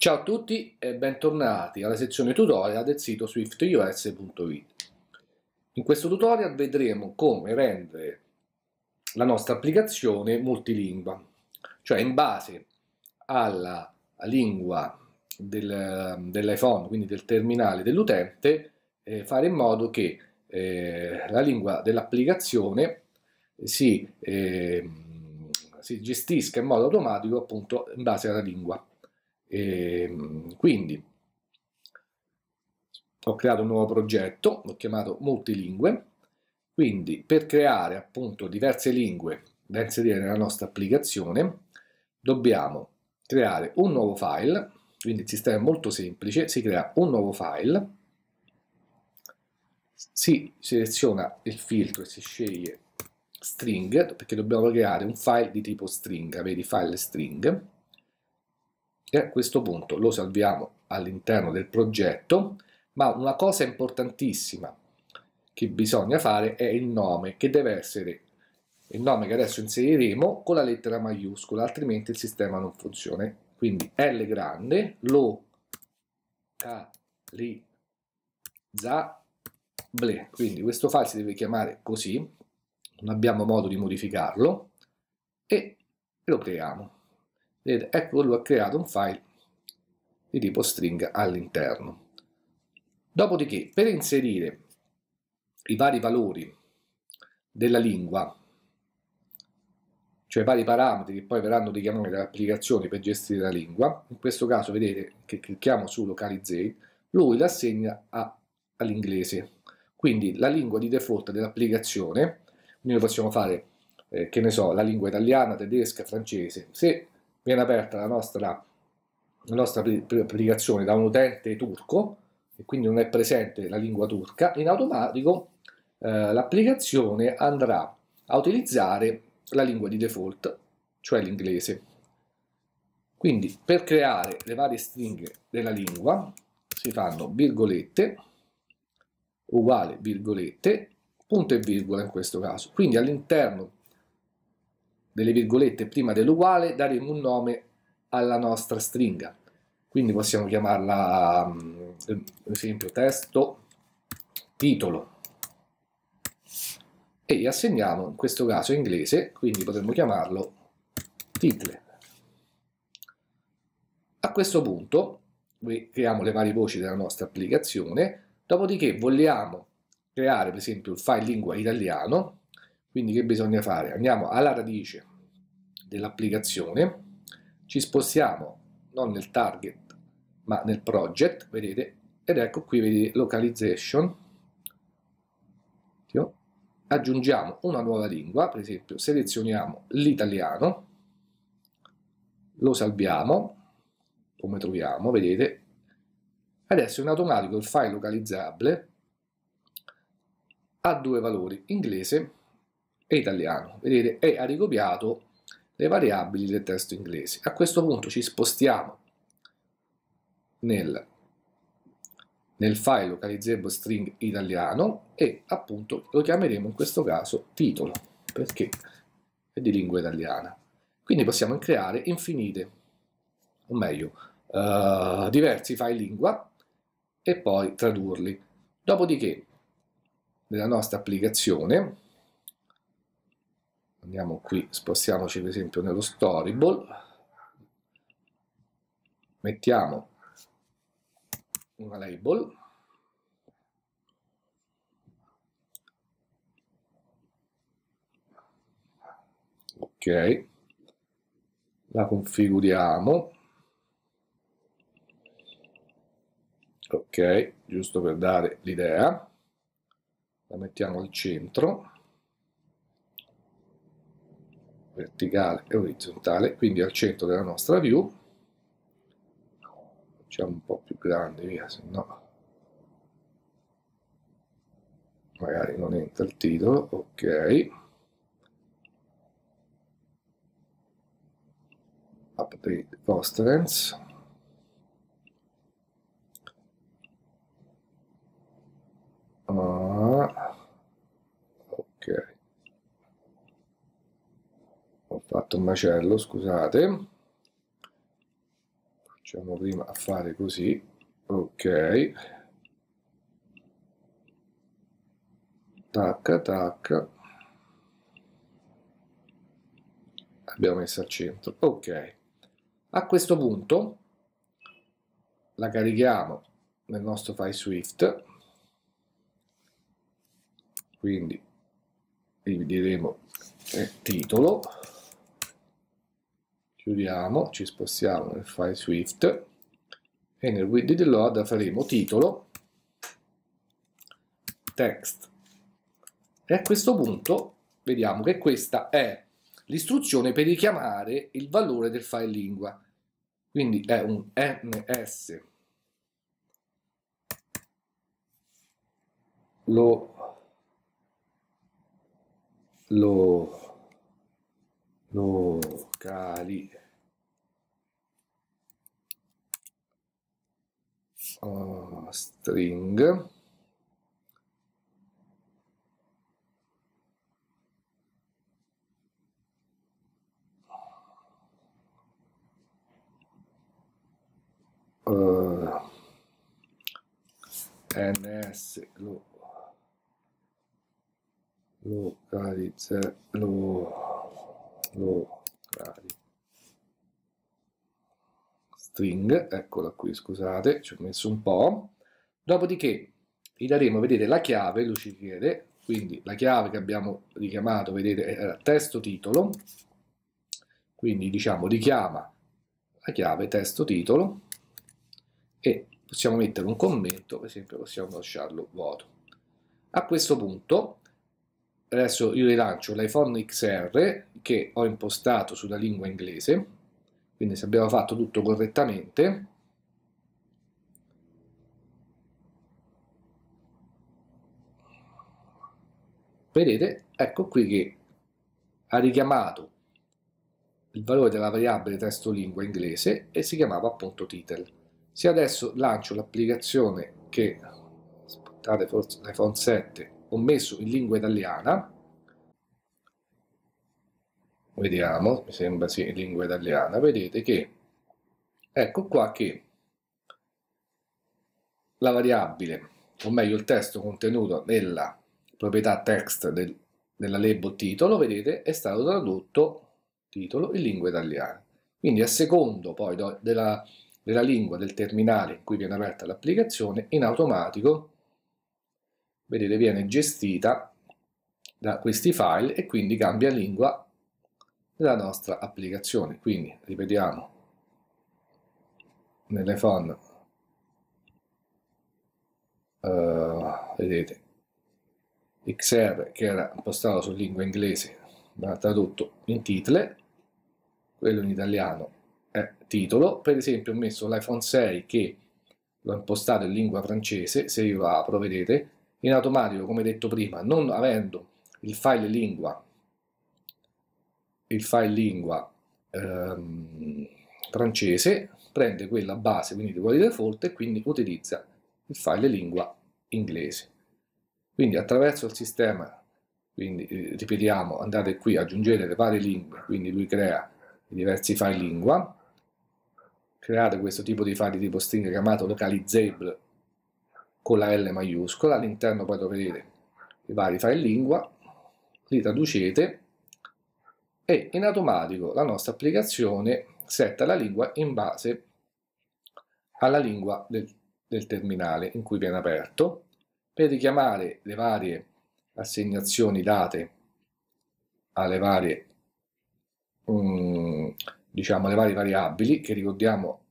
Ciao a tutti e bentornati alla sezione tutorial del sito swiftus.it. In questo tutorial vedremo come rendere la nostra applicazione multilingua, cioè in base alla lingua del, dell'iPhone, quindi del terminale dell'utente, eh, fare in modo che eh, la lingua dell'applicazione si, eh, si gestisca in modo automatico appunto in base alla lingua e ehm, quindi ho creato un nuovo progetto, l'ho chiamato Multilingue, quindi per creare appunto diverse lingue da inserire nella nostra applicazione dobbiamo creare un nuovo file, quindi il sistema è molto semplice, si crea un nuovo file, si seleziona il filtro e si sceglie string, perché dobbiamo creare un file di tipo stringa, vedi file string, e a questo punto lo salviamo all'interno del progetto ma una cosa importantissima che bisogna fare è il nome che deve essere il nome che adesso inseriremo con la lettera maiuscola altrimenti il sistema non funziona quindi L grande lo localizzable quindi questo file si deve chiamare così non abbiamo modo di modificarlo e lo creiamo Vedete, ecco lui ha creato un file di tipo stringa all'interno. Dopodiché, per inserire i vari valori della lingua, cioè i vari parametri che poi verranno richiamati dalle applicazioni per gestire la lingua, in questo caso vedete che clicchiamo su Localizzate, lui l'assegna all'inglese. Quindi la lingua di default dell'applicazione, noi possiamo fare, eh, che ne so, la lingua italiana, tedesca, francese. Se viene aperta la nostra, la nostra applicazione da un utente turco e quindi non è presente la lingua turca, in automatico eh, l'applicazione andrà a utilizzare la lingua di default, cioè l'inglese. Quindi per creare le varie stringhe della lingua si fanno virgolette, uguale virgolette, punto e virgola in questo caso. Quindi all'interno delle virgolette prima dell'uguale daremo un nome alla nostra stringa. Quindi possiamo chiamarla, ad mm, esempio, testo titolo e gli assegniamo, in questo caso inglese, quindi potremmo chiamarlo title. A questo punto creiamo le varie voci della nostra applicazione, dopodiché vogliamo creare per esempio il file lingua italiano quindi che bisogna fare? Andiamo alla radice dell'applicazione, ci spostiamo non nel target ma nel project, vedete, ed ecco qui vedete localization, aggiungiamo una nuova lingua, per esempio selezioniamo l'italiano, lo salviamo, come troviamo, vedete, adesso in automatico il file localizzabile ha due valori, inglese e italiano, vedete, e ha ricopiato le variabili del testo inglese. A questo punto ci spostiamo nel, nel file localizable string italiano e appunto lo chiameremo in questo caso titolo, perché è di lingua italiana. Quindi possiamo creare infinite, o meglio, uh, diversi file lingua e poi tradurli. Dopodiché, nella nostra applicazione, andiamo qui, spostiamoci per esempio nello storyboard, mettiamo una label, ok, la configuriamo, ok, giusto per dare l'idea, la mettiamo al centro, verticale e orizzontale, quindi al centro della nostra view, facciamo un po' più grande, via, se no magari non entra il titolo, ok, update constraints, fatto un macello scusate facciamo prima a fare così ok tac tac abbiamo messo al centro ok a questo punto la carichiamo nel nostro file swift quindi gli diremo eh, titolo chiudiamo, ci spostiamo nel file Swift e nel widget di load faremo titolo text e a questo punto vediamo che questa è l'istruzione per richiamare il valore del file lingua quindi è un ns lo lo lo cali uh, oh, string uh, oh. ns lo localizza lo, lo vocali. String, eccola qui, scusate, ci ho messo un po'. Dopodiché gli daremo, vedete, la chiave, lo ci chiede, quindi la chiave che abbiamo richiamato, vedete, era eh, testo titolo, quindi diciamo richiama la chiave testo titolo e possiamo mettere un commento, per esempio possiamo lasciarlo vuoto. A questo punto adesso io rilancio l'iPhone XR che ho impostato sulla lingua inglese, quindi se abbiamo fatto tutto correttamente, vedete, ecco qui che ha richiamato il valore della variabile testo lingua inglese e si chiamava appunto title. Se adesso lancio l'applicazione che, aspettate forse l'iPhone 7 ho messo in lingua italiana, vediamo, mi sembra sì, in lingua italiana, vedete che, ecco qua che la variabile, o meglio il testo contenuto nella proprietà text del, della label titolo, vedete, è stato tradotto titolo in lingua italiana. Quindi a secondo poi della, della lingua del terminale in cui viene aperta l'applicazione, in automatico vedete viene gestita da questi file e quindi cambia lingua della nostra applicazione quindi ripetiamo nell'iPhone uh, vedete XR che era impostato su lingua inglese ma tradotto in title quello in italiano è titolo per esempio ho messo l'iPhone 6 che l'ho impostato in lingua francese se io apro vedete in automatico, come detto prima, non avendo il file lingua, il file lingua ehm, francese, prende quella base, quindi di di default, e quindi utilizza il file lingua inglese. Quindi attraverso il sistema, quindi eh, ripetiamo, andate qui, aggiungete le varie lingue, quindi lui crea i diversi file lingua, create questo tipo di file di tipo stringa chiamato localizable con la L maiuscola, all'interno poi troverete i vari file lingua, li traducete e in automatico la nostra applicazione setta la lingua in base alla lingua del, del terminale in cui viene aperto per richiamare le varie assegnazioni date alle varie, um, diciamo, alle varie variabili che ricordiamo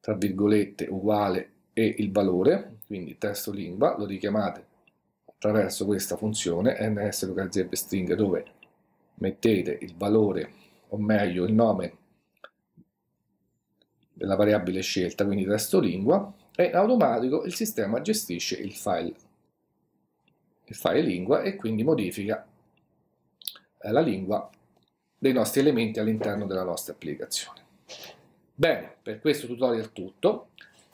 tra virgolette uguale e il valore quindi testo lingua, lo richiamate attraverso questa funzione nslocalizzateString dove mettete il valore o meglio il nome della variabile scelta, quindi testo lingua, e in automatico il sistema gestisce il file, il file lingua e quindi modifica eh, la lingua dei nostri elementi all'interno della nostra applicazione. Bene, per questo tutorial è tutto.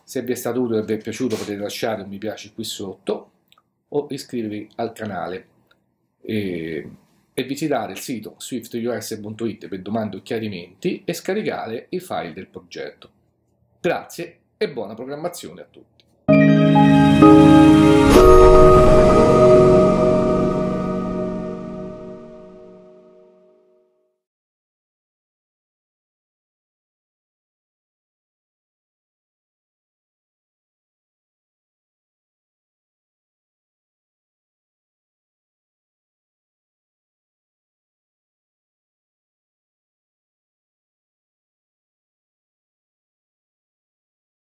Se vi è stato utile e vi è piaciuto potete lasciare un mi piace qui sotto o iscrivervi al canale e, e visitare il sito swiftus.it per domande o chiarimenti e scaricare i file del progetto. Grazie e buona programmazione a tutti.